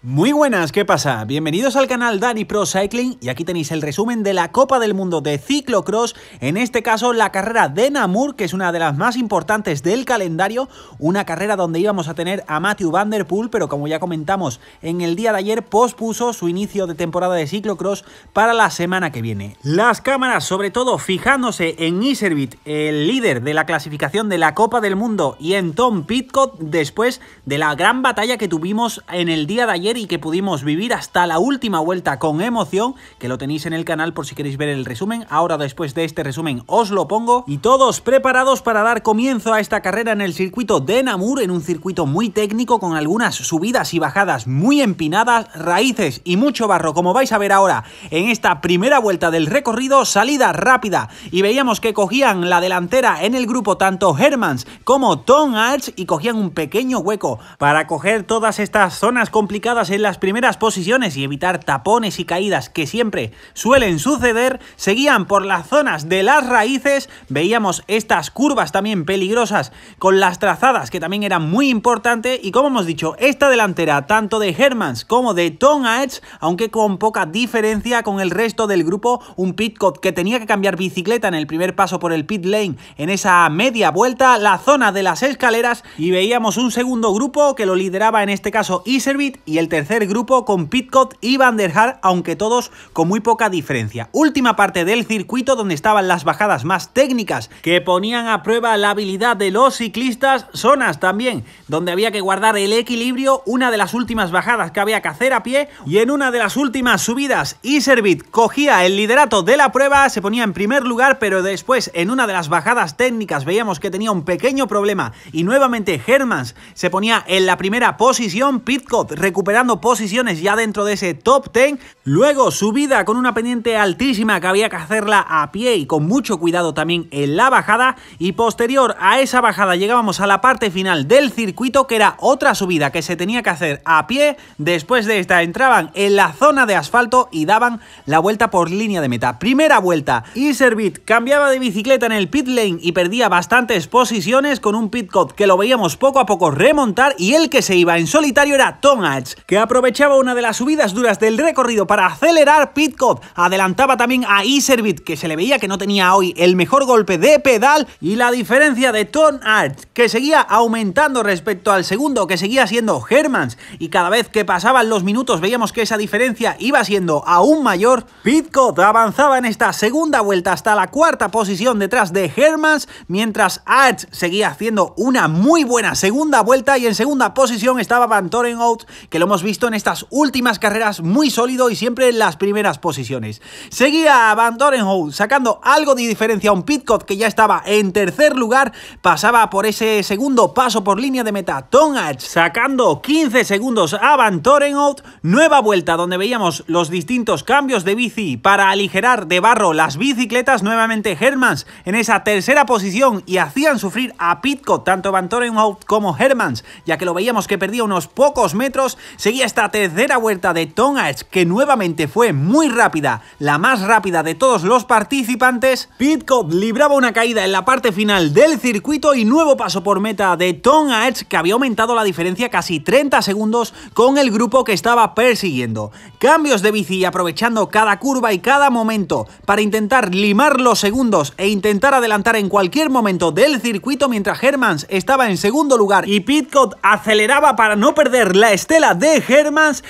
Muy buenas, ¿qué pasa? Bienvenidos al canal Dani Pro Cycling y aquí tenéis el resumen de la Copa del Mundo de Ciclocross, en este caso la carrera de Namur, que es una de las más importantes del calendario, una carrera donde íbamos a tener a Matthew Van Der pero como ya comentamos en el día de ayer, pospuso su inicio de temporada de ciclocross para la semana que viene. Las cámaras, sobre todo fijándose en Iservit, el líder de la clasificación de la Copa del Mundo, y en Tom Pitcock después de la gran batalla que tuvimos en el día de ayer y que pudimos vivir hasta la última vuelta con emoción, que lo tenéis en el canal por si queréis ver el resumen. Ahora después de este resumen os lo pongo. Y todos preparados para dar comienzo a esta carrera en el circuito de Namur, en un circuito muy técnico con algunas subidas y bajadas muy empinadas, raíces y mucho barro, como vais a ver ahora en esta primera vuelta del recorrido, salida rápida. Y veíamos que cogían la delantera en el grupo tanto Hermans como Tom Arts y cogían un pequeño hueco para coger todas estas zonas complicadas en las primeras posiciones y evitar tapones y caídas que siempre suelen suceder, seguían por las zonas de las raíces, veíamos estas curvas también peligrosas con las trazadas que también eran muy importantes y como hemos dicho, esta delantera tanto de Hermans como de Tom Aetz, aunque con poca diferencia con el resto del grupo, un Pitcock que tenía que cambiar bicicleta en el primer paso por el pit lane en esa media vuelta, la zona de las escaleras y veíamos un segundo grupo que lo lideraba en este caso Iservit y el tercer grupo con Pitcot y Van der Haar, aunque todos con muy poca diferencia. Última parte del circuito donde estaban las bajadas más técnicas que ponían a prueba la habilidad de los ciclistas, zonas también donde había que guardar el equilibrio, una de las últimas bajadas que había que hacer a pie y en una de las últimas subidas Iservit cogía el liderato de la prueba, se ponía en primer lugar, pero después en una de las bajadas técnicas veíamos que tenía un pequeño problema y nuevamente Hermans se ponía en la primera posición, Pitcock recuperaba posiciones ya dentro de ese top 10. Luego subida con una pendiente altísima que había que hacerla a pie y con mucho cuidado también en la bajada. Y posterior a esa bajada llegábamos a la parte final del circuito que era otra subida que se tenía que hacer a pie. Después de esta entraban en la zona de asfalto y daban la vuelta por línea de meta. Primera vuelta y Servit cambiaba de bicicleta en el pit lane y perdía bastantes posiciones con un pitcot que lo veíamos poco a poco remontar y el que se iba en solitario era Tom Hatch que aprovechaba una de las subidas duras del recorrido para acelerar Pitcock. Adelantaba también a Iservit, que se le veía que no tenía hoy el mejor golpe de pedal, y la diferencia de Ton Art, que seguía aumentando respecto al segundo, que seguía siendo Hermans, y cada vez que pasaban los minutos veíamos que esa diferencia iba siendo aún mayor. Pitcock avanzaba en esta segunda vuelta hasta la cuarta posición detrás de Hermans, mientras Art seguía haciendo una muy buena segunda vuelta y en segunda posición estaba Van Torenhout, que lo hemos visto en estas últimas carreras muy sólido y siempre en las primeras posiciones. Seguía Van Dorenhout sacando algo de diferencia a un Pitcott que ya estaba en tercer lugar, pasaba por ese segundo paso por línea de meta Tongach sacando 15 segundos a Van Torenhout nueva vuelta donde veíamos los distintos cambios de bici para aligerar de barro las bicicletas, nuevamente Hermans en esa tercera posición y hacían sufrir a Pitcott, tanto Van Dorenhout como Hermans, ya que lo veíamos que perdía unos pocos metros, se Seguía esta tercera vuelta de Tom que nuevamente fue muy rápida, la más rápida de todos los participantes. Pitcock libraba una caída en la parte final del circuito y nuevo paso por meta de Tom que había aumentado la diferencia casi 30 segundos con el grupo que estaba persiguiendo. Cambios de bici aprovechando cada curva y cada momento para intentar limar los segundos e intentar adelantar en cualquier momento del circuito mientras Hermans estaba en segundo lugar y Pitcock aceleraba para no perder la estela de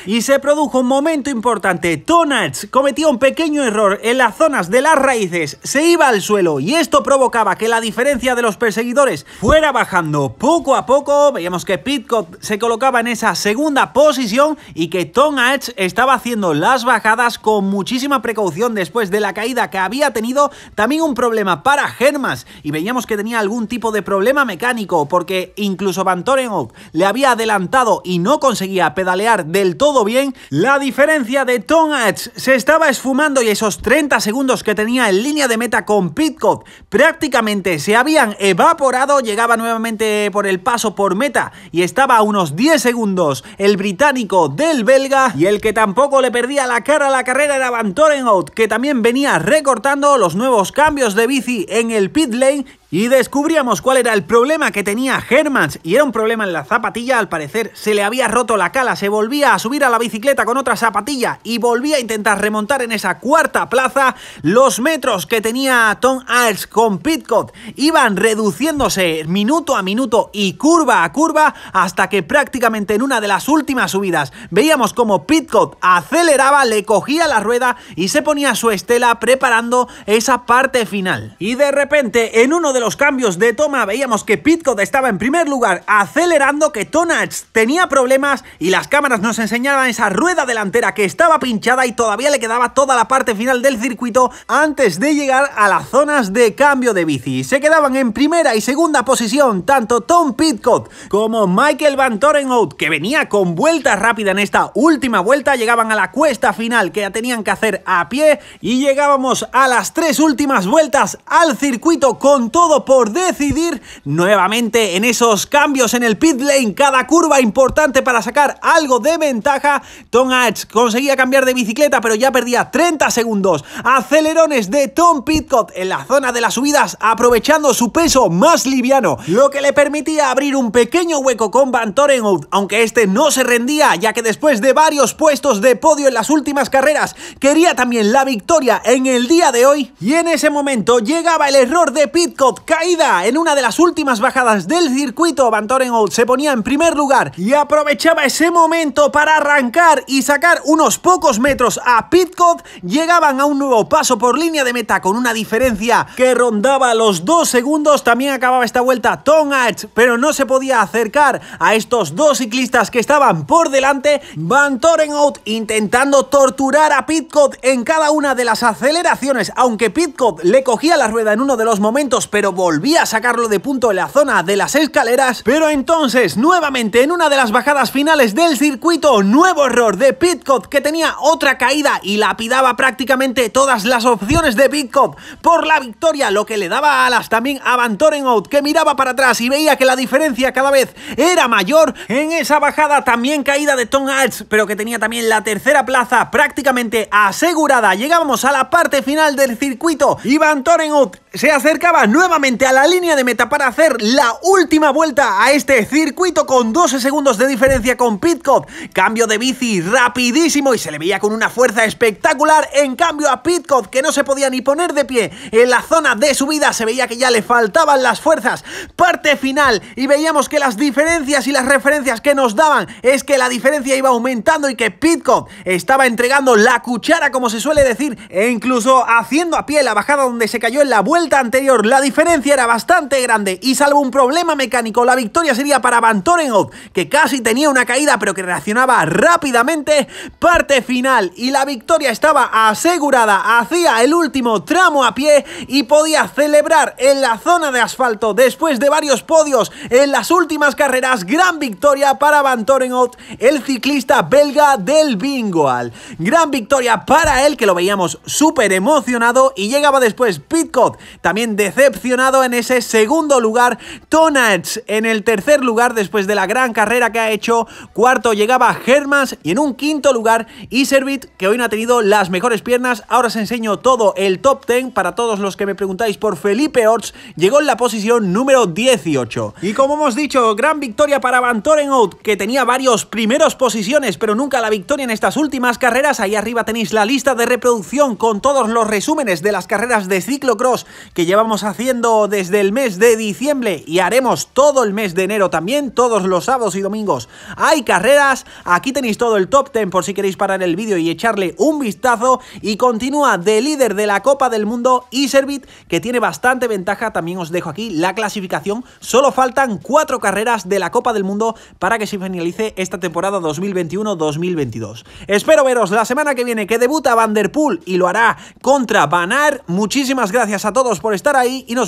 y se produjo un momento importante. Tonats cometía un pequeño error en las zonas de las raíces, se iba al suelo y esto provocaba que la diferencia de los perseguidores fuera bajando poco a poco. Veíamos que Pitcock se colocaba en esa segunda posición y que Tonats estaba haciendo las bajadas con muchísima precaución después de la caída que había tenido. También un problema para Hermans y veíamos que tenía algún tipo de problema mecánico porque incluso Van Torenhoek le había adelantado y no conseguía pedalear del todo bien, la diferencia de Hatch se estaba esfumando y esos 30 segundos que tenía en línea de meta con Pitcock prácticamente se habían evaporado, llegaba nuevamente por el paso por meta y estaba a unos 10 segundos el británico del belga y el que tampoco le perdía la cara a la carrera de Van Torenhout que también venía recortando los nuevos cambios de bici en el pit lane y descubríamos cuál era el problema que tenía Hermans, y era un problema en la zapatilla, al parecer se le había roto la cala, se volvía a subir a la bicicleta con otra zapatilla y volvía a intentar remontar en esa cuarta plaza los metros que tenía Tom Ayres con Pitcot Iban reduciéndose minuto a minuto y curva a curva hasta que prácticamente en una de las últimas subidas veíamos como Pitcot aceleraba, le cogía la rueda y se ponía su estela preparando esa parte final. Y de repente en uno de de los cambios de toma veíamos que Pitcott estaba en primer lugar acelerando, que Tonach tenía problemas y las cámaras nos enseñaban esa rueda delantera que estaba pinchada y todavía le quedaba toda la parte final del circuito antes de llegar a las zonas de cambio de bici. Se quedaban en primera y segunda posición tanto Tom Pitcott como Michael Van Torenhout que venía con vuelta rápida en esta última vuelta, llegaban a la cuesta final que ya tenían que hacer a pie y llegábamos a las tres últimas vueltas al circuito con todo por decidir nuevamente en esos cambios en el pit lane, cada curva importante para sacar algo de ventaja. Tom Hatch conseguía cambiar de bicicleta, pero ya perdía 30 segundos. Acelerones de Tom Pitcott en la zona de las subidas, aprovechando su peso más liviano, lo que le permitía abrir un pequeño hueco con Van Torenhout, aunque este no se rendía, ya que después de varios puestos de podio en las últimas carreras, quería también la victoria en el día de hoy. Y en ese momento llegaba el error de Pitcott caída en una de las últimas bajadas del circuito, Van Torenhout se ponía en primer lugar y aprovechaba ese momento para arrancar y sacar unos pocos metros a Pitcot. llegaban a un nuevo paso por línea de meta con una diferencia que rondaba los dos segundos, también acababa esta vuelta Tom pero no se podía acercar a estos dos ciclistas que estaban por delante, Van Out intentando torturar a Pitcot en cada una de las aceleraciones, aunque Pitcot le cogía la rueda en uno de los momentos, pero volvía a sacarlo de punto en la zona de las escaleras, pero entonces, nuevamente en una de las bajadas finales del circuito, nuevo error de Pitcock que tenía otra caída y lapidaba prácticamente todas las opciones de Pitcock por la victoria, lo que le daba alas también a Van Torenhout que miraba para atrás y veía que la diferencia cada vez era mayor, en esa bajada también caída de Tom Hatch, pero que tenía también la tercera plaza prácticamente asegurada, llegábamos a la parte final del circuito y Van Torenhout se acercaba nuevamente a la línea de meta para hacer la última vuelta a este circuito con 12 segundos de diferencia con Pitcock. Cambio de bici rapidísimo y se le veía con una fuerza espectacular. En cambio a Pitcock, que no se podía ni poner de pie en la zona de subida, se veía que ya le faltaban las fuerzas. Parte final y veíamos que las diferencias y las referencias que nos daban es que la diferencia iba aumentando y que Pitcock estaba entregando la cuchara, como se suele decir, e incluso haciendo a pie la bajada donde se cayó en la vuelta anterior. La diferencia era bastante grande y salvo un problema mecánico, la victoria sería para Van Torenhoff, que casi tenía una caída pero que reaccionaba rápidamente. Parte final y la victoria estaba asegurada, hacía el último tramo a pie y podía celebrar en la zona de asfalto después de varios podios en las últimas carreras. Gran victoria para Van Torenhoff, el ciclista belga del Bingoal. Gran victoria para él que lo veíamos súper emocionado y llegaba después Pitcock, también decepcionado en ese segundo lugar. Tonets en el tercer lugar después de la gran carrera que ha hecho. Cuarto llegaba Germas y en un quinto lugar Iservit, que hoy no ha tenido las mejores piernas. Ahora os enseño todo el top 10 para todos los que me preguntáis por Felipe Orts. Llegó en la posición número 18. Y como hemos dicho, gran victoria para Van Out, que tenía varios primeros posiciones, pero nunca la victoria en estas últimas carreras. Ahí arriba tenéis la lista de reproducción con todos los resúmenes de las carreras de ciclocross que llevamos haciendo desde el mes de diciembre y haremos todo el mes de enero también, todos los sábados y domingos. Hay carreras, aquí tenéis todo el top 10 por si queréis parar el vídeo y echarle un vistazo y continúa de líder de la Copa del Mundo y Servit que tiene bastante ventaja, también os dejo aquí la clasificación, solo faltan cuatro carreras de la Copa del Mundo para que se finalice esta temporada 2021-2022. Espero veros la semana que viene que debuta Vanderpool y lo hará contra Banar. Muchísimas gracias a todos por estar ahí y nos